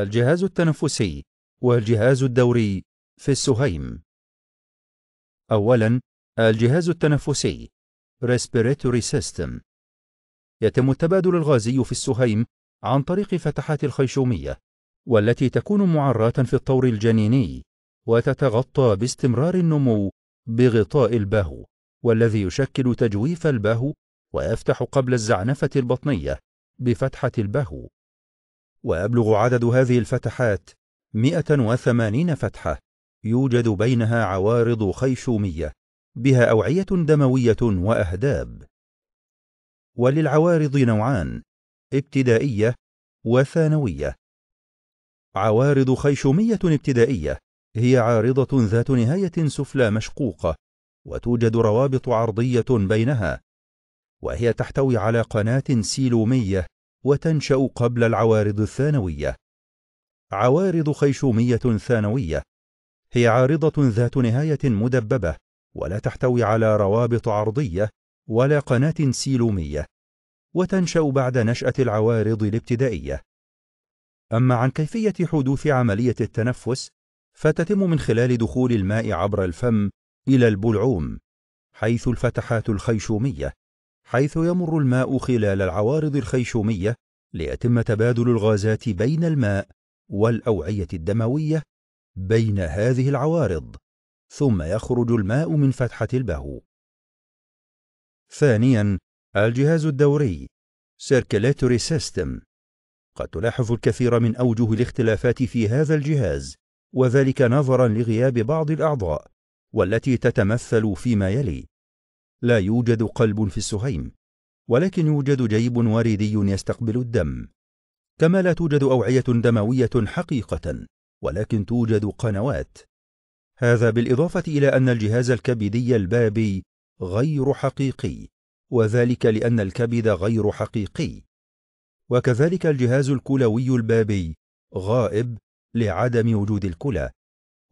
الجهاز التنفسي والجهاز الدوري في السهيم أولاً الجهاز التنفسي respiratory system يتم التبادل الغازي في السهيم عن طريق فتحات الخيشومية والتي تكون معراة في الطور الجنيني وتتغطى باستمرار النمو بغطاء البهو والذي يشكل تجويف البهو ويفتح قبل الزعنفة البطنية بفتحة البهو ويبلغ عدد هذه الفتحات 180 فتحة يوجد بينها عوارض خيشومية بها أوعية دموية وأهداب وللعوارض نوعان ابتدائية وثانوية عوارض خيشومية ابتدائية هي عارضة ذات نهاية سفلى مشقوقة وتوجد روابط عرضية بينها وهي تحتوي على قناة سيلومية وتنشأ قبل العوارض الثانوية. عوارض خيشومية ثانوية هي عارضة ذات نهاية مدببة ولا تحتوي على روابط عرضية ولا قناة سيلومية وتنشأ بعد نشأة العوارض الابتدائية. أما عن كيفية حدوث عملية التنفس فتتم من خلال دخول الماء عبر الفم إلى البلعوم حيث الفتحات الخيشومية حيث يمر الماء خلال العوارض الخيشومية ليتم تبادل الغازات بين الماء والأوعية الدموية بين هذه العوارض ثم يخرج الماء من فتحة البهو ثانياً الجهاز الدوري circulatory system قد تلاحظ الكثير من أوجه الاختلافات في هذا الجهاز وذلك نظراً لغياب بعض الأعضاء والتي تتمثل فيما يلي لا يوجد قلب في السهيم ولكن يوجد جيب وريدي يستقبل الدم كما لا توجد أوعية دموية حقيقة ولكن توجد قنوات هذا بالإضافة إلى أن الجهاز الكبدي البابي غير حقيقي وذلك لأن الكبد غير حقيقي وكذلك الجهاز الكلوي البابي غائب لعدم وجود الكلى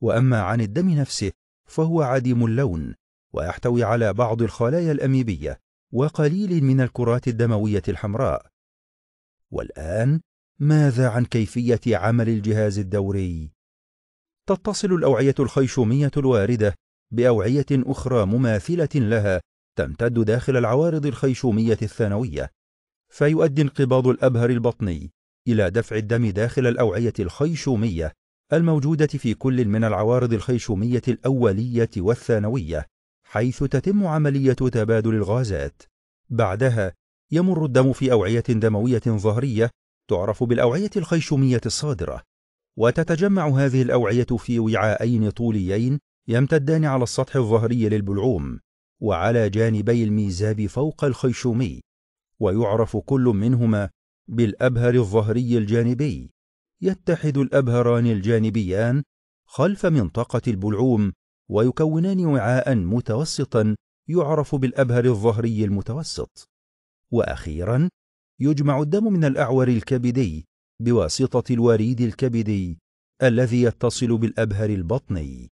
وأما عن الدم نفسه فهو عديم اللون ويحتوي على بعض الخلايا الأميبية وقليل من الكرات الدموية الحمراء والآن ماذا عن كيفية عمل الجهاز الدوري؟ تتصل الأوعية الخيشومية الواردة بأوعية أخرى مماثلة لها تمتد داخل العوارض الخيشومية الثانوية فيؤدي انقباض الأبهر البطني إلى دفع الدم داخل الأوعية الخيشومية الموجودة في كل من العوارض الخيشومية الأولية والثانوية حيث تتم عملية تبادل الغازات. بعدها يمر الدم في أوعية دموية ظهرية تعرف بالأوعية الخيشومية الصادرة، وتتجمع هذه الأوعية في وعاءين طوليين يمتدان على السطح الظهري للبلعوم، وعلى جانبي الميزاب فوق الخيشومي، ويعرف كل منهما بالأبهر الظهري الجانبي. يتحد الأبهران الجانبيان خلف منطقة البلعوم ويكونان وعاء متوسطا يعرف بالأبهر الظهري المتوسط وأخيرا يجمع الدم من الأعور الكبدي بواسطة الوريد الكبدي الذي يتصل بالأبهر البطني